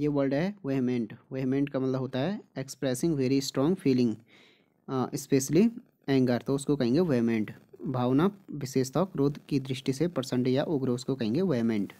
ये वर्ड है vehement vehement का मतलब होता है expressing very strong feeling specially anger तो उसको कहेंगे वेहमेंट भावना विशेषता क्रोध की दृष्टि से प्रसन्न या उग्र उसको कहेंगे वेहमेंट